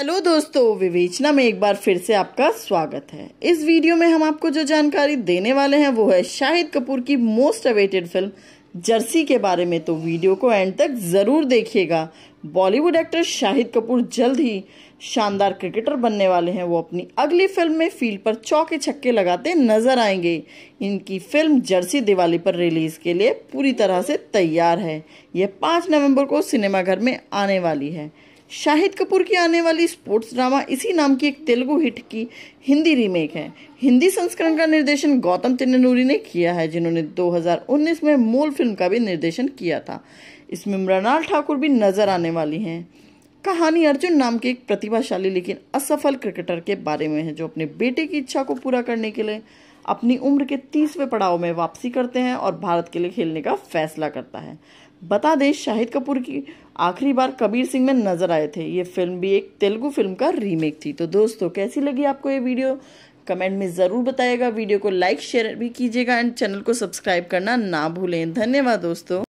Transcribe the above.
hello दोस्तों विवेचना में एक बार फिर से आपका स्वागत है इस वीडियो में हम आपको जो जानकारी देने वाले हैं वो है शाहिद कपूर की मोस्ट अवेटेड फिल्म जर्सी के बारे में तो वीडियो को एंड तक ज़रूर देखिएगा बॉलीवुड एक्टर शाहिद कपूर जल्द ही शानदार क्रिकेटर बनने वाले हैं वो अपनी अगली फिल्म में फील्ड पर चौके छक्के लगाते नजर आएंगे इनकी फिल्म जर्सी दिवाली पर रिलीज़ के लिए पूरी तरह से तैयार है यह पाँच नवम्बर को सिनेमाघर में आने वाली है शाहिद कपूर की आने वाली स्पोर्ट्स ड्रामा इसी नाम की एक तेलुगु हिट की हिंदी रीमेक है हिंदी संस्करण का निर्देशन गौतम तिन्नूरी ने किया है जिन्होंने 2019 में मूल फिल्म का भी निर्देशन किया था इसमें मृणाल ठाकुर भी नजर आने वाली हैं कहानी अर्जुन नाम के एक प्रतिभाशाली लेकिन असफल क्रिकेटर के बारे में है जो अपने बेटे की इच्छा को पूरा करने के लिए अपनी उम्र के तीसवें पड़ाव में वापसी करते हैं और भारत के लिए खेलने का फैसला करता है बता दें शाहिद कपूर की आखिरी बार कबीर सिंह में नजर आए थे ये फिल्म भी एक तेलुगु फिल्म का रीमेक थी तो दोस्तों कैसी लगी आपको ये वीडियो कमेंट में ज़रूर बताएगा वीडियो को लाइक शेयर भी कीजिएगा एंड चैनल को सब्सक्राइब करना ना भूलें धन्यवाद दोस्तों